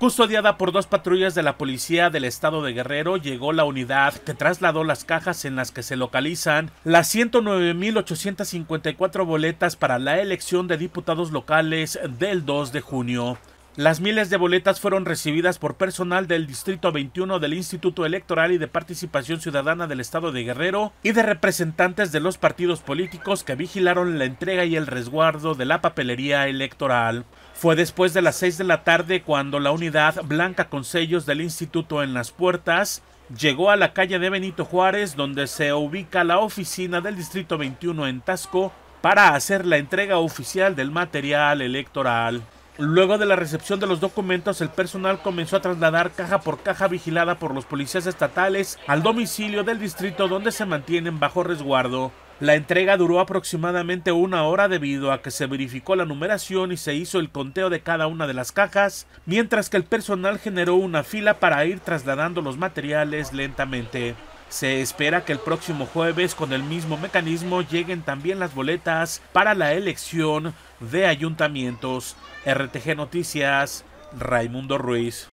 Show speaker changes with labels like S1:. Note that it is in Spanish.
S1: Custodiada por dos patrullas de la policía del estado de Guerrero, llegó la unidad que trasladó las cajas en las que se localizan las 109.854 boletas para la elección de diputados locales del 2 de junio. Las miles de boletas fueron recibidas por personal del Distrito 21 del Instituto Electoral y de Participación Ciudadana del Estado de Guerrero y de representantes de los partidos políticos que vigilaron la entrega y el resguardo de la papelería electoral. Fue después de las 6 de la tarde cuando la unidad blanca con sellos del Instituto en las puertas llegó a la calle de Benito Juárez donde se ubica la oficina del Distrito 21 en Tasco para hacer la entrega oficial del material electoral. Luego de la recepción de los documentos, el personal comenzó a trasladar caja por caja vigilada por los policías estatales al domicilio del distrito donde se mantienen bajo resguardo. La entrega duró aproximadamente una hora debido a que se verificó la numeración y se hizo el conteo de cada una de las cajas, mientras que el personal generó una fila para ir trasladando los materiales lentamente. Se espera que el próximo jueves con el mismo mecanismo lleguen también las boletas para la elección de ayuntamientos, RTG Noticias, Raimundo Ruiz.